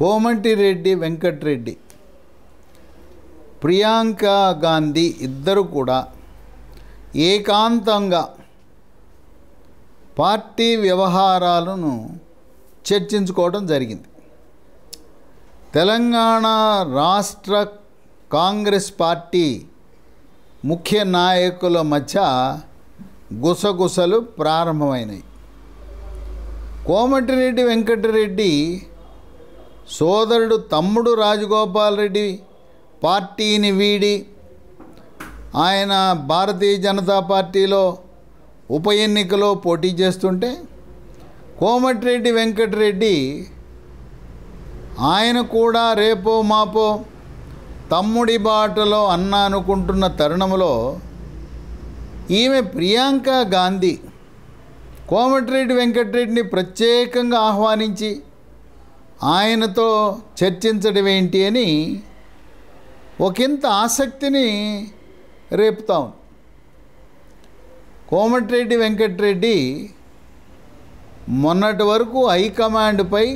కోమటిరెడ్డి వెంకట్రెడ్డి ప్రియాంక గాంధీ ఇద్దరు కూడా ఏకాంతంగా పార్టీ వ్యవహారాలను చర్చించుకోవడం జరిగింది తెలంగాణ రాష్ట్ర కాంగ్రెస్ పార్టీ ముఖ్య నాయకుల మధ్య గుసగుసలు ప్రారంభమైనాయి కోమటిరెడ్డి వెంకటరెడ్డి సోదరుడు తమ్ముడు రాజగోపాల్ రెడ్డి పార్టీని వీడి ఆయన భారతీయ జనతా పార్టీలో ఉప ఎన్నికలో పోటీ చేస్తుంటే కోమటిరెడ్డి వెంకటరెడ్డి ఆయన కూడా రేపో మాపో తమ్ముడి బాటలో అన్న అనుకుంటున్న తరుణంలో ఈమె ప్రియాంక గాంధీ కోమటిరెడ్డి వెంకటరెడ్డిని ప్రత్యేకంగా ఆహ్వానించి ఆయనతో చర్చించడం ఏంటి అని ఒకంత ఆసక్తిని రేపుతాం కోమటిరెడ్డి వెంకటరెడ్డి మొన్నటి వరకు హైకమాండ్పై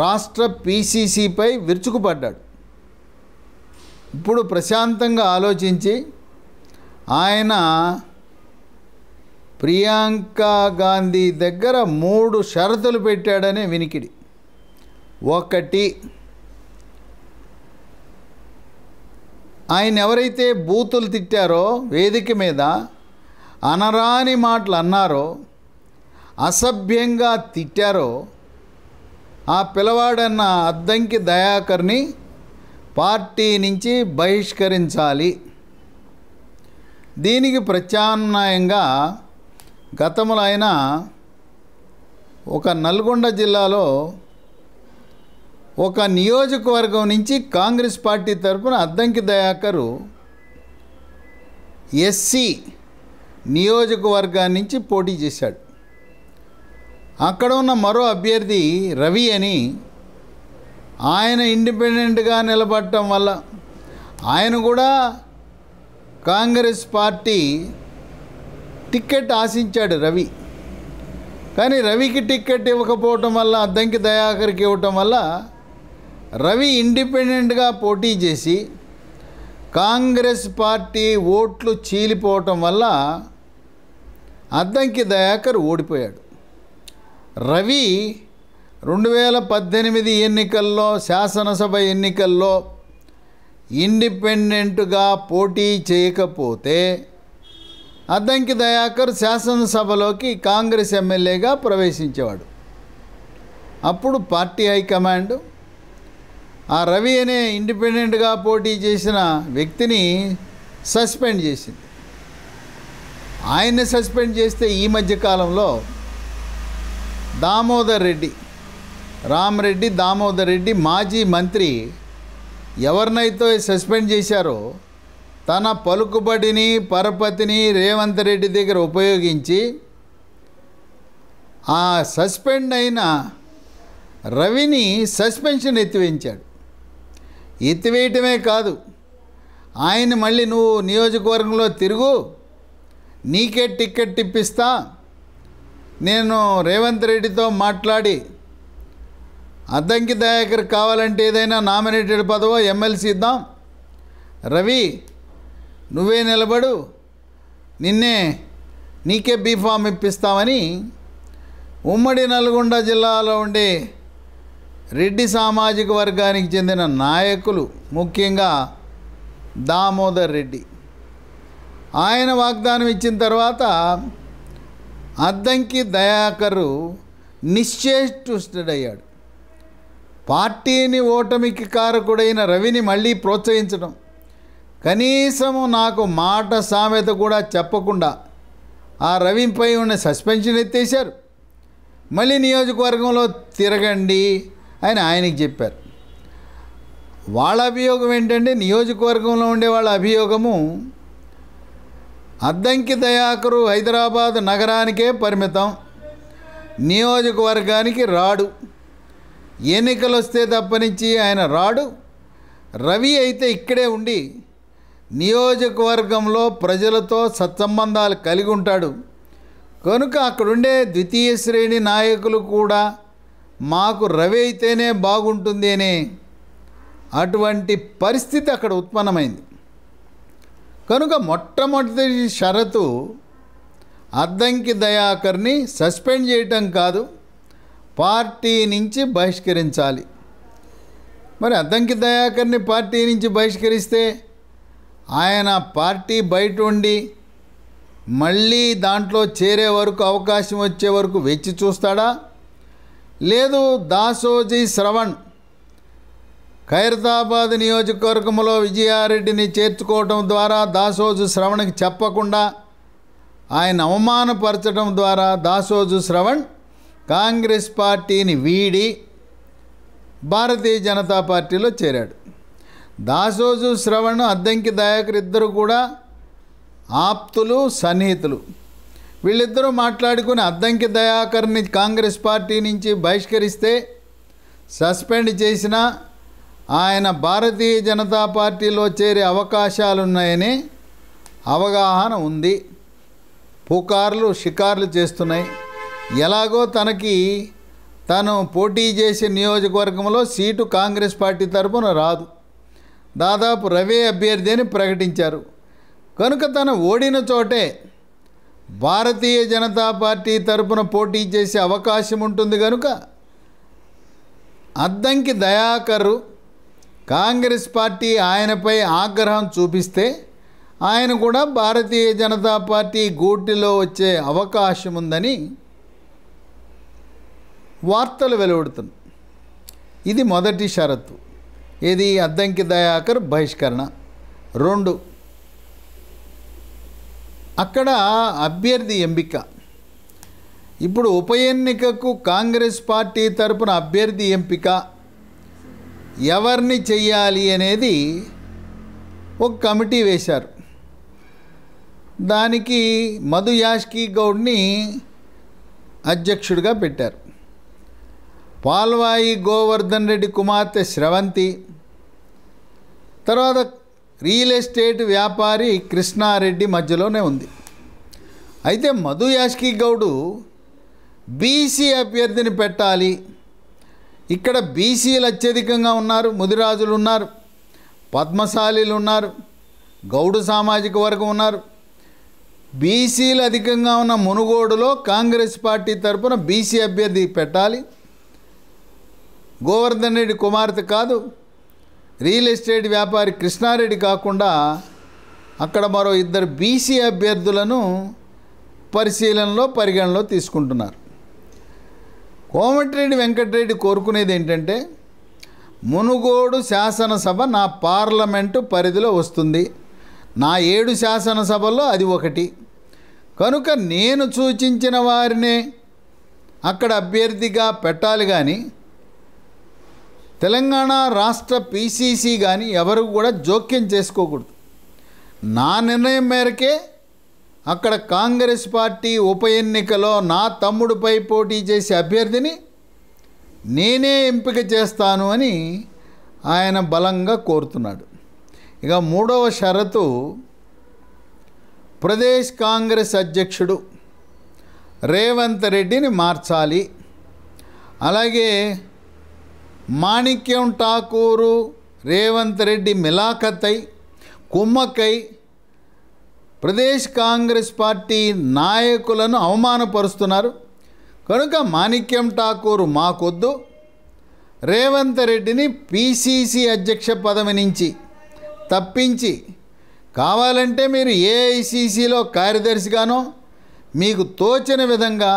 రాష్ట్ర పీసీసీపై విరుచుకుపడ్డాడు ఇప్పుడు ప్రశాంతంగా ఆలోచించి ఆయన ప్రియాంక గాంధీ దగ్గర మూడు షరతులు పెట్టాడనే వినికిడి ఒకటి ఆయన ఎవరైతే బూతులు తిట్టారో వేదిక మీద అనరాని మాటలు అన్నారో అసభ్యంగా తిట్టారో ఆ పిల్లవాడన్న అద్దంకి దయాకర్ని పార్టీ నుంచి బహిష్కరించాలి దీనికి ప్రత్యామ్నాయంగా గతంలో ఒక నల్గొండ జిల్లాలో ఒక నియోజకవర్గం నుంచి కాంగ్రెస్ పార్టీ తరఫున అద్దంకి దయాకరు ఎస్సీ నియోజకవర్గాన్ని నుంచి పోటీ చేశాడు అక్కడ ఉన్న మరో అభ్యర్థి రవి అని ఆయన ఇండిపెండెంట్గా నిలబడటం వల్ల ఆయన కూడా కాంగ్రెస్ పార్టీ టిక్కెట్ ఆశించాడు రవి కానీ రవికి టిక్కెట్ ఇవ్వకపోవటం వల్ల అద్దంకి దయాకర్కి ఇవ్వటం వల్ల రవి ఇండిపెండెంట్గా పోటీ చేసి కాంగ్రెస్ పార్టీ ఓట్లు చీలిపోవటం వల్ల అద్దంకి దయాకర్ ఓడిపోయాడు రవి రెండు వేల పద్దెనిమిది ఎన్నికల్లో శాసనసభ ఎన్నికల్లో ఇండిపెండెంట్గా పోటీ చేయకపోతే అద్దంకి దయాకర్ శాసనసభలోకి కాంగ్రెస్ ఎమ్మెల్యేగా ప్రవేశించేవాడు అప్పుడు పార్టీ హైకమాండ్ ఆ రవి అనే ఇండిపెండెంట్గా పోటీ చేసిన వ్యక్తిని సస్పెండ్ చేసింది ఆయన్ని సస్పెండ్ చేస్తే ఈ మధ్య కాలంలో దామోదర్ రెడ్డి రామరెడ్డి దామోదర్ రెడ్డి మాజీ మంత్రి ఎవరినైతే సస్పెండ్ చేశారో తన పలుకుబడిని పరపతిని రేవంత్ రెడ్డి దగ్గర ఉపయోగించి ఆ సస్పెండ్ అయిన రవిని సస్పెన్షన్ ఎత్తివేయించాడు ఎత్తివేయటమే కాదు ఆయన మళ్ళీ నువ్వు నియోజకవర్గంలో తిరుగు నీకే టిక్కెట్ ఇప్పిస్తా నేను రేవంత్ రెడ్డితో మాట్లాడి అద్దంకి దయాకర్ కావాలంటే ఏదైనా నామినేటెడ్ పదవో ఎమ్మెల్సీ ఇద్దాం రవి నువ్వే నిలబడు నిన్నే నీకే బీఫామ్ ఇప్పిస్తామని ఉమ్మడి నల్గొండ జిల్లాలో ఉండే రెడ్డి సామాజిక వర్గానికి చెందిన నాయకులు ముఖ్యంగా దామోదర్ రెడ్డి ఆయన వాగ్దానం ఇచ్చిన తర్వాత అద్దంకి దయాకరు నిశ్చేష్టుడయ్యాడు పార్టీని ఓటమికి కారకుడైన రవిని మళ్ళీ ప్రోత్సహించడం కనీసము నాకు మాట సామెత కూడా చెప్పకుండా ఆ రవిపై ఉన్న సస్పెన్షన్ ఎత్తేశారు మళ్ళీ నియోజకవర్గంలో తిరగండి అని ఆయనకి చెప్పారు వాళ్ళ అభియోగం ఏంటంటే నియోజకవర్గంలో ఉండే వాళ్ళ అభియోగము అద్దంకి దయాకరు హైదరాబాద్ నగరానికే పరిమితం నియోజకవర్గానికి రాడు ఎన్నికలు వస్తే తప్పనించి ఆయన రాడు రవి అయితే ఇక్కడే ఉండి నియోజకవర్గంలో ప్రజలతో సత్సంబంధాలు కలిగి ఉంటాడు కనుక అక్కడుండే ద్వితీయ శ్రేణి నాయకులు కూడా మాకు రవి అయితేనే బాగుంటుంది అనే అటువంటి పరిస్థితి అక్కడ ఉత్పన్నమైంది కనుక మొట్టమొదటి షరతు అద్దంకి దయాకర్ని సస్పెండ్ చేయటం కాదు పార్టీ నుంచి బహిష్కరించాలి మరి అద్దంకి దయాకర్ని పార్టీ నుంచి బహిష్కరిస్తే ఆయన పార్టీ బయట ఉండి మళ్ళీ దాంట్లో చేరే వరకు అవకాశం వచ్చే వరకు వెచ్చి చూస్తాడా లేదు దాసోజీ శ్రవణ్ ఖైరతాబాద్ నియోజకవర్గంలో విజయారెడ్డిని చేర్చుకోవటం ద్వారా దాసోజు శ్రవణ్కి చెప్పకుండా ఆయన అవమానపరచడం ద్వారా దాసోజు శ్రవణ్ కాంగ్రెస్ పార్టీని వీడి భారతీయ జనతా పార్టీలో చేరాడు దాసోజు శ్రవణ్ అద్దంకి దయాకర్ ఇద్దరు కూడా ఆప్తులు సన్నిహితులు వీళ్ళిద్దరూ మాట్లాడుకుని అద్దంకి దయాకర్ని కాంగ్రెస్ పార్టీ నుంచి బహిష్కరిస్తే సస్పెండ్ చేసినా ఆయన భారతీయ జనతా పార్టీలో చేరే అవకాశాలున్నాయని అవగాహన ఉంది పుకార్లు షికార్లు చేస్తున్నాయి ఎలాగో తనకి తను పోటీ చేసే నియోజకవర్గంలో సీటు కాంగ్రెస్ పార్టీ తరపున రాదు దాదాపు రవి అభ్యర్థి అని ప్రకటించారు కనుక తను ఓడిన చోటే భారతీయ జనతా పార్టీ తరపున పోటీ చేసే అవకాశం ఉంటుంది కనుక అద్దంకి దయాకరు కాంగ్రెస్ పార్టీ ఆయనపై ఆగ్రహం చూపిస్తే ఆయన కూడా భారతీయ జనతా పార్టీ గూటిలో వచ్చే అవకాశం ఉందని వార్తలు వెలువడుతుంది ఇది మొదటి షరతు ఇది అద్దంకి దయాకర్ బహిష్కరణ రెండు అక్కడ అభ్యర్థి ఎంపిక ఇప్పుడు ఉప ఎన్నికకు కాంగ్రెస్ పార్టీ తరపున అభ్యర్థి ఎంపిక ఎవరిని చెయ్యాలి అనేది ఒక కమిటీ వేశారు దానికి మధు యాష్కి గౌడ్ని అధ్యక్షుడిగా పెట్టారు పాల్వాయి గోవర్ధన్ రెడ్డి కుమార్తె స్రవంతి తర్వాత రియల్ ఎస్టేట్ వ్యాపారి కృష్ణారెడ్డి మధ్యలోనే ఉంది అయితే మధు యాష్కి గౌడు బీసీ అభ్యర్థిని పెట్టాలి ఇక్కడ బీసీలు అత్యధికంగా ఉన్నారు ముదిరాజులు ఉన్నారు పద్మశాలీలు ఉన్నారు గౌడు సామాజిక వర్గం ఉన్నారు బీసీలు అధికంగా ఉన్న మునుగోడులో కాంగ్రెస్ పార్టీ తరఫున బీసీ అభ్యర్థి పెట్టాలి గోవర్ధన్ రెడ్డి కుమార్తె కాదు రియల్ ఎస్టేట్ వ్యాపారి కృష్ణారెడ్డి కాకుండా అక్కడ మరో ఇద్దరు బీసీ అభ్యర్థులను పరిశీలనలో పరిగణలో తీసుకుంటున్నారు కోమటిరెడ్డి వెంకటరెడ్డి కోరుకునేది ఏంటంటే మునుగోడు శాసనసభ నా పార్లమెంటు పరిధిలో వస్తుంది నా ఏడు శాసనసభల్లో అది ఒకటి కనుక నేను సూచించిన వారినే అక్కడ అభ్యర్థిగా పెట్టాలి కానీ తెలంగాణ రాష్ట్ర పీసీసీ కానీ ఎవరు కూడా జోక్యం చేసుకోకూడదు నా నిర్ణయం మేరకే అక్కడ కాంగ్రెస్ పార్టీ ఉప ఎన్నికలో నా తమ్ముడిపై పోటీ చేసే అభ్యర్థిని నేనే ఎంపిక చేస్తాను అని ఆయన బలంగా కోరుతున్నాడు ఇక మూడవ షరతు ప్రదేశ్ కాంగ్రెస్ అధ్యక్షుడు రేవంత్ రెడ్డిని మార్చాలి అలాగే మాణిక్యం ఠాకూరు రేవంత్ రెడ్డి మిలాఖతై కుమ్మకై ప్రదేశ్ కాంగ్రెస్ పార్టీ నాయకులను అవమానపరుస్తున్నారు కనుక మాణిక్యం ఠాకూరు మాకొద్దు రేవంత్ రెడ్డిని పీసీసీ అధ్యక్ష పదవి నుంచి తప్పించి కావాలంటే మీరు ఏఐసీసీలో కార్యదర్శిగానో మీకు తోచిన విధంగా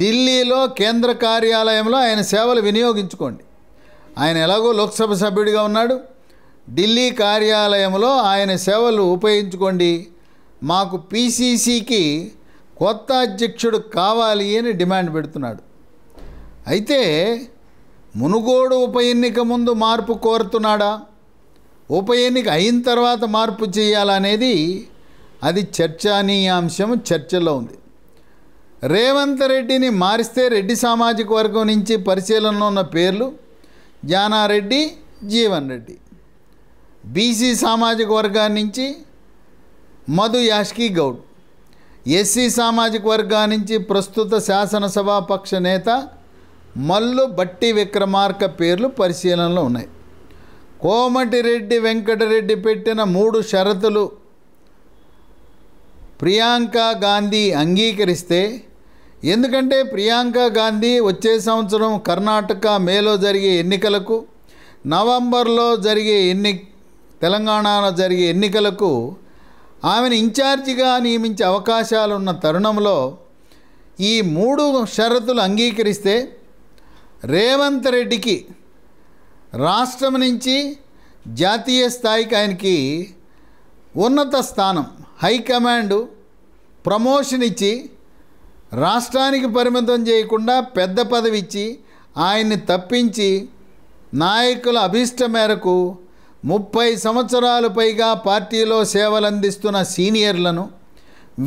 ఢిల్లీలో కేంద్ర కార్యాలయంలో ఆయన సేవలు వినియోగించుకోండి ఆయన ఎలాగో లోక్సభ సభ్యుడిగా ఉన్నాడు ఢిల్లీ కార్యాలయంలో ఆయన సేవలు ఉపయోగించుకోండి మాకు పీసీసీకి కొత్త అధ్యక్షుడు కావాలి అని డిమాండ్ పెడుతున్నాడు అయితే మునుగోడు ఉప ఎన్నిక ముందు మార్పు కోరుతున్నాడా ఉప ఎన్నిక అయిన తర్వాత మార్పు చేయాలనేది అది చర్చనీయాంశం చర్చలో ఉంది రేవంత్ రెడ్డిని మారిస్తే రెడ్డి సామాజిక వర్గం నుంచి పరిశీలనలో ఉన్న పేర్లు జానారెడ్డి జీవన్ రెడ్డి బీసీ సామాజిక వర్గాన్ని నుంచి మధు యాష్కి గౌడ్ ఎస్సీ సామాజిక వర్గా నుంచి ప్రస్తుత శాసనసభా నేత మల్లు బట్టి విక్రమార్క పేర్లు పరిశీలనలో ఉన్నాయి కోమటిరెడ్డి వెంకటరెడ్డి పెట్టిన మూడు షరతులు ప్రియాంక గాంధీ అంగీకరిస్తే ఎందుకంటే ప్రియాంక గాంధీ వచ్చే సంవత్సరం కర్ణాటక మేలో జరిగే ఎన్నికలకు నవంబర్లో జరిగే ఎన్ని తెలంగాణలో జరిగే ఎన్నికలకు ఆమెను ఇన్ఛార్జిగా నియమించే అవకాశాలు ఉన్న తరుణంలో ఈ మూడు షరతులు అంగీకరిస్తే రేవంత్ రెడ్డికి రాష్ట్రం నుంచి జాతీయ స్థాయికి ఆయనకి ఉన్నత స్థానం హైకమాండ్ ప్రమోషన్ ఇచ్చి రాష్ట్రానికి పరిమితం చేయకుండా పెద్ద పదవి ఇచ్చి ఆయన్ని తప్పించి నాయకుల అభీష్ట మేరకు ముప్పై సంవత్సరాలు పైగా పార్టీలో సేవలందిస్తున్న సీనియర్లను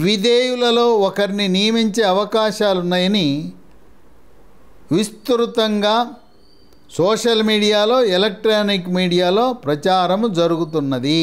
విధేయులలో ఒకరిని నియమించే అవకాశాలున్నాయని విస్తృతంగా సోషల్ మీడియాలో ఎలక్ట్రానిక్ మీడియాలో ప్రచారం జరుగుతున్నది